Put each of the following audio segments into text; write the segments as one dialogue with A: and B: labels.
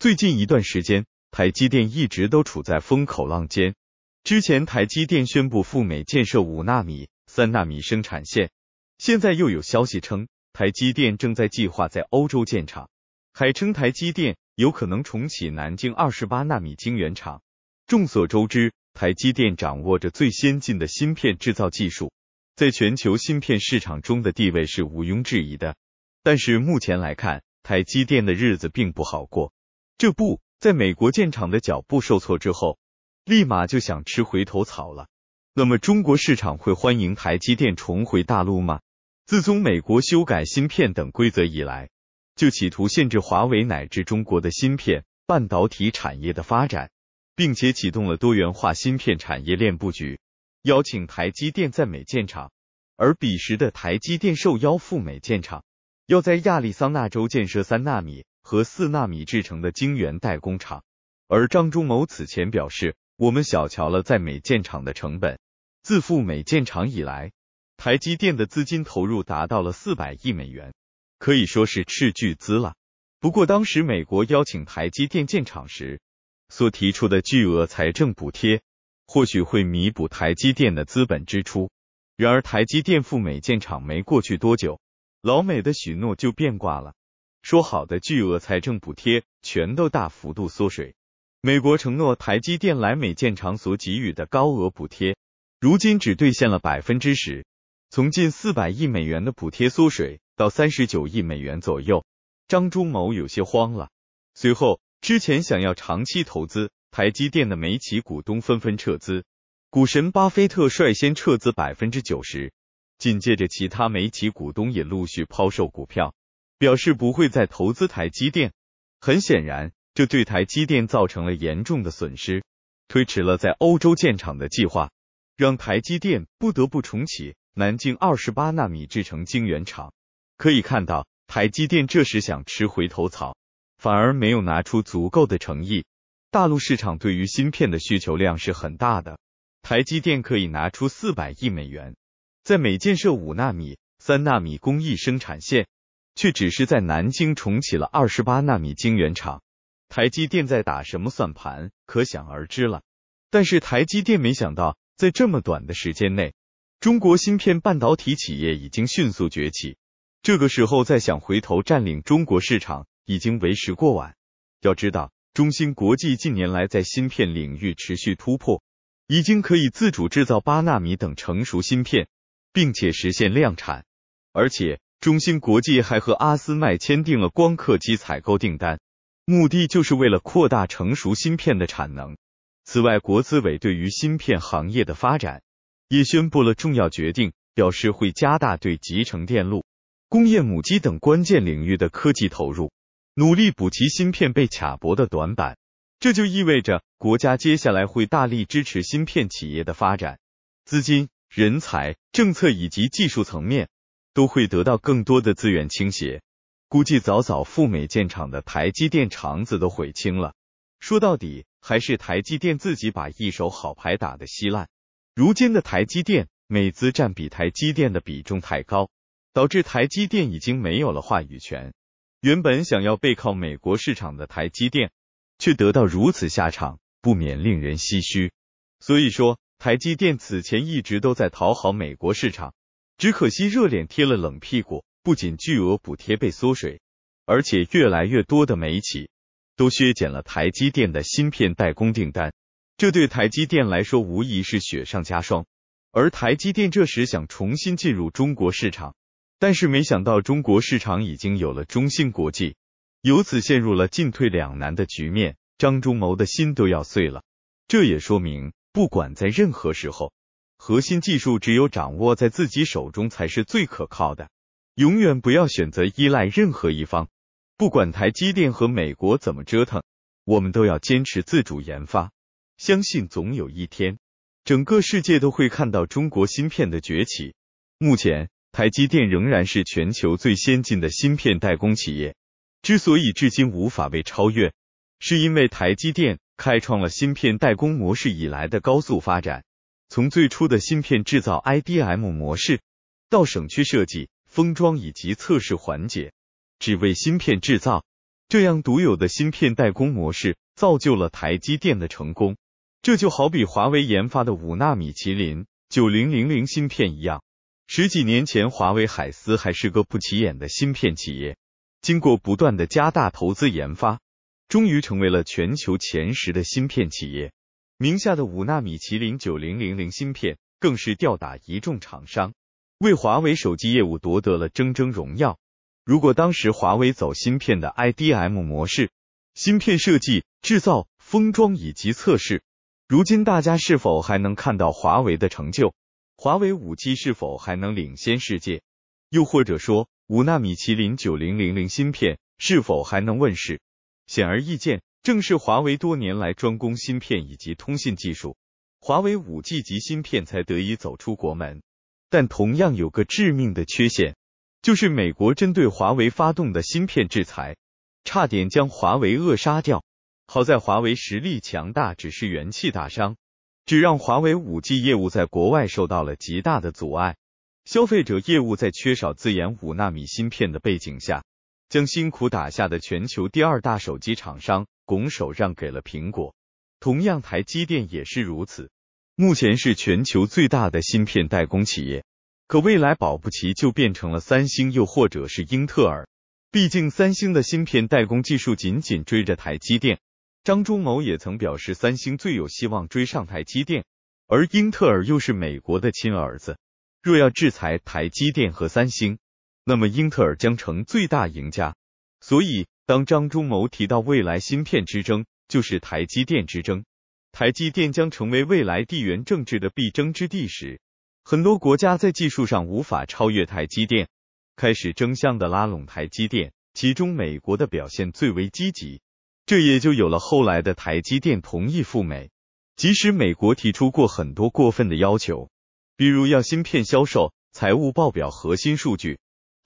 A: 最近一段时间，台积电一直都处在风口浪尖。之前台积电宣布赴美建设五纳米、三纳米生产线，现在又有消息称台积电正在计划在欧洲建厂，还称台积电有可能重启南京二十八纳米晶圆厂。众所周知，台积电掌握着最先进的芯片制造技术，在全球芯片市场中的地位是毋庸置疑的。但是目前来看，台积电的日子并不好过。这不在美国建厂的脚步受挫之后，立马就想吃回头草了。那么中国市场会欢迎台积电重回大陆吗？自从美国修改芯片等规则以来，就企图限制华为乃至中国的芯片半导体产业的发展，并且启动了多元化芯片产业链布局，邀请台积电在美建厂。而彼时的台积电受邀赴美建厂，要在亚利桑那州建设三纳米。和四纳米制成的晶圆代工厂。而张忠谋此前表示，我们小瞧了在美建厂的成本。自赴美建厂以来，台积电的资金投入达到了四百亿美元，可以说是斥巨资了。不过，当时美国邀请台积电建厂时所提出的巨额财政补贴，或许会弥补台积电的资本支出。然而，台积电赴美建厂没过去多久，老美的许诺就变卦了。说好的巨额财政补贴，全都大幅度缩水。美国承诺台积电来美建厂所给予的高额补贴，如今只兑现了百分之十，从近四百亿美元的补贴缩水到三十九亿美元左右。张忠谋有些慌了。随后，之前想要长期投资台积电的美企股东纷纷撤资，股神巴菲特率先撤资百分之九十，紧接着其他美企股东也陆续抛售股票。表示不会再投资台积电，很显然这对台积电造成了严重的损失，推迟了在欧洲建厂的计划，让台积电不得不重启南京二十八纳米制程晶圆厂。可以看到，台积电这时想吃回头草，反而没有拿出足够的诚意。大陆市场对于芯片的需求量是很大的，台积电可以拿出四百亿美元，在美建设五纳米、三纳米工艺生产线。却只是在南京重启了二十八纳米晶圆厂，台积电在打什么算盘，可想而知了。但是台积电没想到，在这么短的时间内，中国芯片半导体企业已经迅速崛起。这个时候再想回头占领中国市场，已经为时过晚。要知道，中芯国际近年来在芯片领域持续突破，已经可以自主制造八纳米等成熟芯片，并且实现量产，而且。中芯国际还和阿斯麦签订了光刻机采购订单，目的就是为了扩大成熟芯片的产能。此外，国资委对于芯片行业的发展也宣布了重要决定，表示会加大对集成电路、工业母机等关键领域的科技投入，努力补齐芯片被卡脖的短板。这就意味着国家接下来会大力支持芯片企业的发展，资金、人才、政策以及技术层面。都会得到更多的资源倾斜，估计早早赴美建厂的台积电肠子都悔青了。说到底，还是台积电自己把一手好牌打得稀烂。如今的台积电，美资占比台积电的比重太高，导致台积电已经没有了话语权。原本想要背靠美国市场的台积电，却得到如此下场，不免令人唏嘘。所以说，台积电此前一直都在讨好美国市场。只可惜，热脸贴了冷屁股，不仅巨额补贴被缩水，而且越来越多的美企都削减了台积电的芯片代工订单，这对台积电来说无疑是雪上加霜。而台积电这时想重新进入中国市场，但是没想到中国市场已经有了中芯国际，由此陷入了进退两难的局面。张忠谋的心都要碎了。这也说明，不管在任何时候。核心技术只有掌握在自己手中才是最可靠的，永远不要选择依赖任何一方。不管台积电和美国怎么折腾，我们都要坚持自主研发。相信总有一天，整个世界都会看到中国芯片的崛起。目前，台积电仍然是全球最先进的芯片代工企业。之所以至今无法被超越，是因为台积电开创了芯片代工模式以来的高速发展。从最初的芯片制造 IDM 模式，到省去设计、封装以及测试环节，只为芯片制造，这样独有的芯片代工模式造就了台积电的成功。这就好比华为研发的五纳米麒麟九零零零芯片一样。十几年前，华为海思还是个不起眼的芯片企业，经过不断的加大投资研发，终于成为了全球前十的芯片企业。名下的五纳米麒麟九零零零芯片更是吊打一众厂商，为华为手机业务夺得了铮铮荣耀。如果当时华为走芯片的 IDM 模式，芯片设计、制造、封装以及测试，如今大家是否还能看到华为的成就？华为五 G 是否还能领先世界？又或者说，五纳米麒麟九零零零芯片是否还能问世？显而易见。正是华为多年来专攻芯片以及通信技术，华为五 G 级芯片才得以走出国门。但同样有个致命的缺陷，就是美国针对华为发动的芯片制裁，差点将华为扼杀掉。好在华为实力强大，只是元气大伤，只让华为五 G 业务在国外受到了极大的阻碍。消费者业务在缺少自研五纳米芯片的背景下。将辛苦打下的全球第二大手机厂商拱手让给了苹果。同样，台积电也是如此，目前是全球最大的芯片代工企业，可未来保不齐就变成了三星，又或者是英特尔。毕竟，三星的芯片代工技术紧紧追着台积电。张忠谋也曾表示，三星最有希望追上台积电，而英特尔又是美国的亲儿子，若要制裁台积电和三星。那么英特尔将成最大赢家。所以，当张忠谋提到未来芯片之争就是台积电之争，台积电将成为未来地缘政治的必争之地时，很多国家在技术上无法超越台积电，开始争相的拉拢台积电。其中，美国的表现最为积极，这也就有了后来的台积电同意赴美。即使美国提出过很多过分的要求，比如要芯片销售、财务报表、核心数据。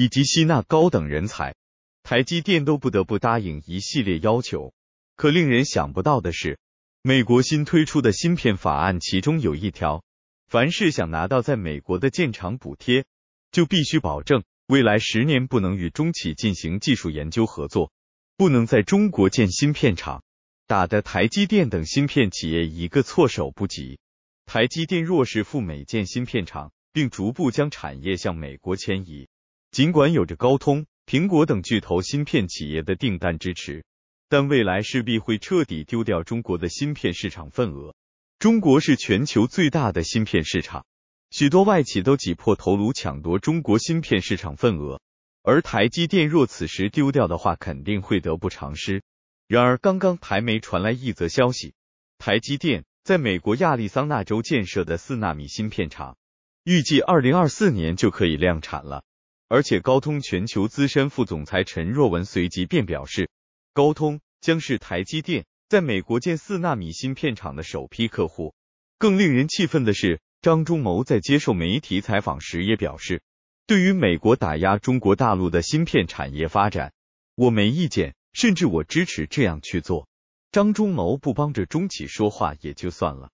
A: 以及吸纳高等人才，台积电都不得不答应一系列要求。可令人想不到的是，美国新推出的芯片法案，其中有一条，凡是想拿到在美国的建厂补贴，就必须保证未来十年不能与中企进行技术研究合作，不能在中国建芯片厂，打的台积电等芯片企业一个措手不及。台积电若是赴美建芯片厂，并逐步将产业向美国迁移。尽管有着高通、苹果等巨头芯片企业的订单支持，但未来势必会彻底丢掉中国的芯片市场份额。中国是全球最大的芯片市场，许多外企都挤破头颅抢夺中国芯片市场份额，而台积电若此时丢掉的话，肯定会得不偿失。然而，刚刚台媒传来一则消息，台积电在美国亚利桑那州建设的四纳米芯片厂，预计二零二四年就可以量产了。而且，高通全球资深副总裁陈若文随即便表示，高通将是台积电在美国建四纳米芯片厂的首批客户。更令人气愤的是，张忠谋在接受媒体采访时也表示，对于美国打压中国大陆的芯片产业发展，我没意见，甚至我支持这样去做。张忠谋不帮着中企说话也就算了，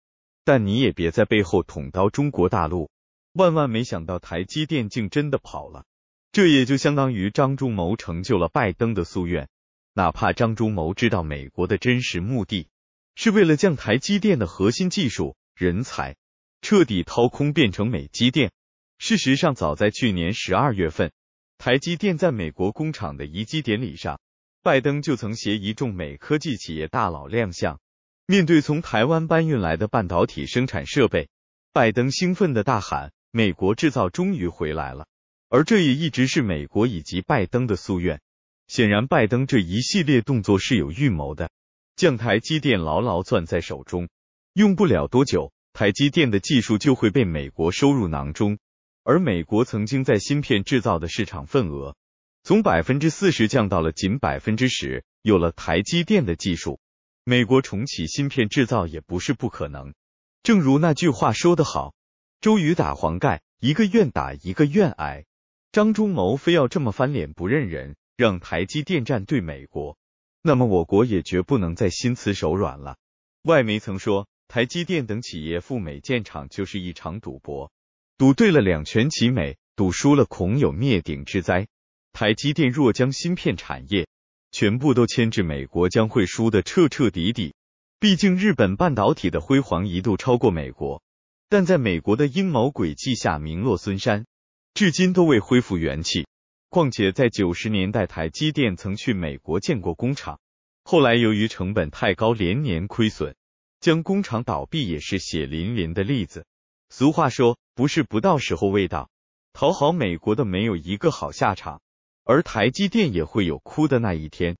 A: 但你也别在背后捅刀中国大陆。万万没想到，台积电竟真的跑了。这也就相当于张忠谋成就了拜登的夙愿，哪怕张忠谋知道美国的真实目的，是为了将台积电的核心技术、人才彻底掏空，变成美积电。事实上，早在去年十二月份，台积电在美国工厂的移机典礼上，拜登就曾携一众美科技企业大佬亮相。面对从台湾搬运来的半导体生产设备，拜登兴奋地大喊：“美国制造终于回来了！”而这也一直是美国以及拜登的夙愿。显然，拜登这一系列动作是有预谋的，将台积电牢牢攥在手中。用不了多久，台积电的技术就会被美国收入囊中。而美国曾经在芯片制造的市场份额从百分之四十降到了仅百分之十。有了台积电的技术，美国重启芯片制造也不是不可能。正如那句话说得好：“周瑜打黄盖，一个愿打，一个愿挨。”张忠谋非要这么翻脸不认人，让台积电站对美国，那么我国也绝不能再心慈手软了。外媒曾说，台积电等企业赴美建厂就是一场赌博，赌对了两全其美，赌输了恐有灭顶之灾。台积电若将芯片产业全部都牵制美国，将会输得彻彻底底。毕竟日本半导体的辉煌一度超过美国，但在美国的阴谋诡计下名落孙山。至今都未恢复元气。况且在九十年代，台积电曾去美国建过工厂，后来由于成本太高，连年亏损，将工厂倒闭也是血淋淋的例子。俗话说，不是不到时候未到，讨好美国的没有一个好下场，而台积电也会有哭的那一天。